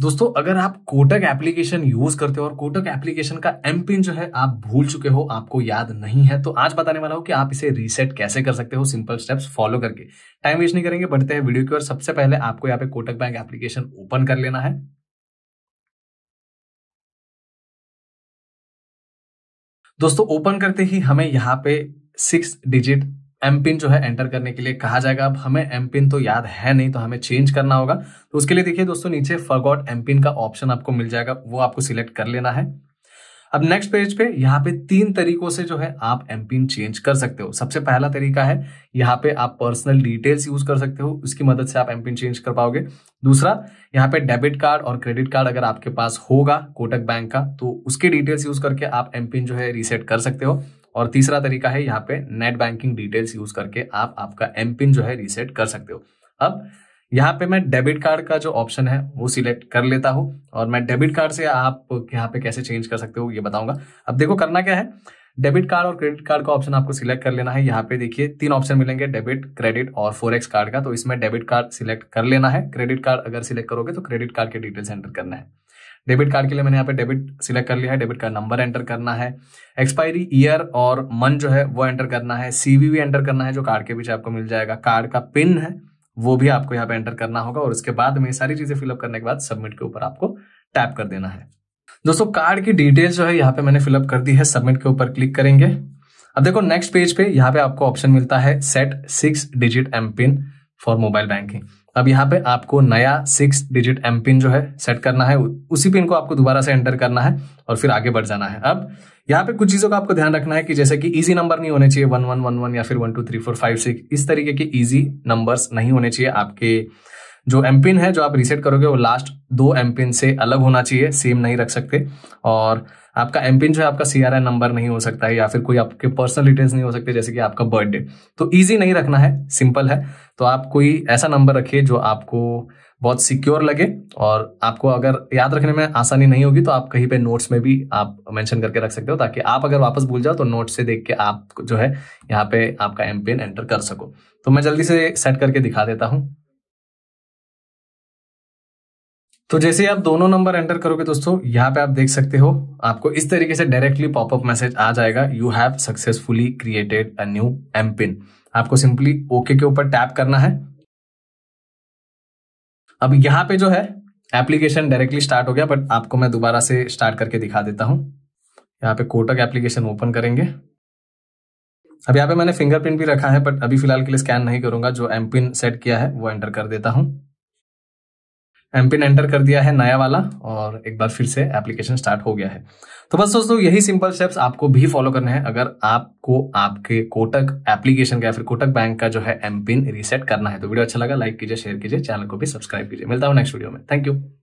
दोस्तों अगर आप कोटक एप्लीकेशन यूज करते हो और कोटक एप्लीकेशन का एम पिन जो है आप भूल चुके हो आपको याद नहीं है तो आज बताने वाला हूं कि आप इसे रीसेट कैसे कर सकते हो सिंपल स्टेप्स फॉलो करके टाइम वेस्ट नहीं करेंगे बढ़ते हैं वीडियो की ओर सबसे पहले आपको यहाँ पे कोटक बैंक एप्लीकेशन ओपन कर लेना है दोस्तों ओपन करते ही हमें यहाँ पे सिक्स डिजिट एम पिन जो है एंटर करने के लिए कहा जाएगा अब हमें एम पिन तो याद है नहीं तो हमें चेंज करना होगा तो उसके लिए देखिए दोस्तों नीचे फॉरगॉट एम पिन का ऑप्शन आपको मिल जाएगा वो आपको सिलेक्ट कर लेना है अब नेक्स्ट पेज पे यहाँ पे तीन तरीकों से जो है आप एम पिन चेंज कर सकते हो सबसे पहला तरीका है यहाँ पे आप पर्सनल डिटेल्स यूज कर सकते हो उसकी मदद से आप एम पिन चेंज कर पाओगे दूसरा यहाँ पे डेबिट कार्ड और क्रेडिट कार्ड अगर आपके पास होगा कोटक बैंक का तो उसके डिटेल्स यूज करके आप एम पिन जो है रीसेट कर सकते हो और तीसरा तरीका है यहाँ पे नेट बैंकिंग डिटेल्स यूज करके आप आपका एम पिन जो है रीसेट कर सकते हो अब यहाँ पे मैं डेबिट कार्ड का जो ऑप्शन है वो सिलेक्ट कर लेता हूँ और मैं डेबिट कार्ड से आप यहाँ पे कैसे चेंज कर सकते हो ये बताऊंगा अब देखो करना क्या है डेबिट कार्ड और क्रेडिट कार्ड का ऑप्शन आपको सिलेक्ट कर लेना है यहाँ पे देखिए तीन ऑप्शन मिलेंगे डेबिट क्रेडिट और फोरेक्स कार्ड का तो इसमें डेबिट कार्ड सिलेक्ट कर लेना है क्रेडिट कार्ड अगर सिलेक्ट करोगे तो क्रेडिट कार्ड के डिटेल्स एंटर करना है डेबिट कार्ड के लिए मैंने यहाँ पे डेबिट सिलेक्ट कर लिया है डेबिट कार्ड नंबर एंटर करना है एक्सपायरी ईयर और मंथ जो है वो एंटर करना है सीवी भी एंटर करना है जो कार्ड के पीछे आपको मिल जाएगा कार्ड का पिन है वो भी आपको यहाँ पे एंटर करना होगा और उसके बाद में सारी चीजें फिलअप करने के बाद सबमिट के ऊपर आपको टैप कर देना है दोस्तों कार्ड की डिटेल्स जो है यहाँ पे मैंने फिलअप कर दी है सबमिट के ऊपर क्लिक करेंगे अब देखो नेक्स्ट पेज पे यहाँ पे आपको ऑप्शन मिलता है set six digit M PIN for mobile banking अब यहाँ पे आपको नया सिक्स डिजिट एम पिन जो है सेट करना है उसी पिन को आपको दोबारा से एंटर करना है और फिर आगे बढ़ जाना है अब यहाँ पे कुछ चीज़ों का आपको ध्यान रखना है कि जैसे कि इजी नंबर नहीं होने चाहिए वन वन वन वन या फिर one two three four five six इस तरीके के इजी नंबर्स नहीं होने चाहिए आपके जो एम पिन है जो आप रीसेट करोगे वो लास्ट दो एम पिन से अलग होना चाहिए सेम नहीं रख सकते और आपका एम पिन जो है आपका सी आर आई नंबर नहीं हो सकता है या फिर कोई आपके पर्सनल डिटेल्स नहीं हो सकते जैसे कि आपका बर्थडे तो ईजी नहीं रखना है सिंपल है तो आप कोई ऐसा नंबर रखिए जो आपको बहुत सिक्योर लगे और आपको अगर याद रखने में आसानी नहीं होगी तो आप कहीं पे नोट्स में भी आप मेंशन करके रख सकते हो ताकि आप अगर वापस भूल जाओ तो नोट से देख के आप जो है यहाँ पे आपका एम पिन एंटर कर सको तो मैं जल्दी से सेट करके दिखा देता हूँ तो जैसे आप दोनों नंबर एंटर करोगे दोस्तों यहाँ पे आप देख सकते हो आपको इस तरीके से डायरेक्टली पॉपअप मैसेज आ जाएगा you have successfully created a new M PIN आपको सिंपली ओके के ऊपर टैप करना है अब यहाँ पे जो है एप्लीकेशन डायरेक्टली स्टार्ट हो गया बट आपको मैं दोबारा से स्टार्ट करके दिखा देता हूं यहाँ पे कोटक एप्लीकेशन ओपन करेंगे अब यहाँ पे मैंने फिंगरप्रिंट भी रखा है बट अभी फिलहाल के लिए स्कैन नहीं करूंगा जो एम पिन सेट किया है वो एंटर कर देता हूं एम पिन एंटर कर दिया है नया वाला और एक बार फिर से एप्लीकेशन स्टार्ट हो गया है तो बस दोस्तों यही सिंपल स्टेप्स आपको भी फॉलो करने हैं अगर आपको आपके कोटक एप्लीकेशन का या फिर कोटक बैंक का जो है एम पिन रीसेट करना है तो वीडियो अच्छा लगा लाइक कीजिए शेयर कीजिए चैनल को भी सब्सक्राइब कीजिए मिलता हूँ नेक्स्ट वीडियो में थैंक यू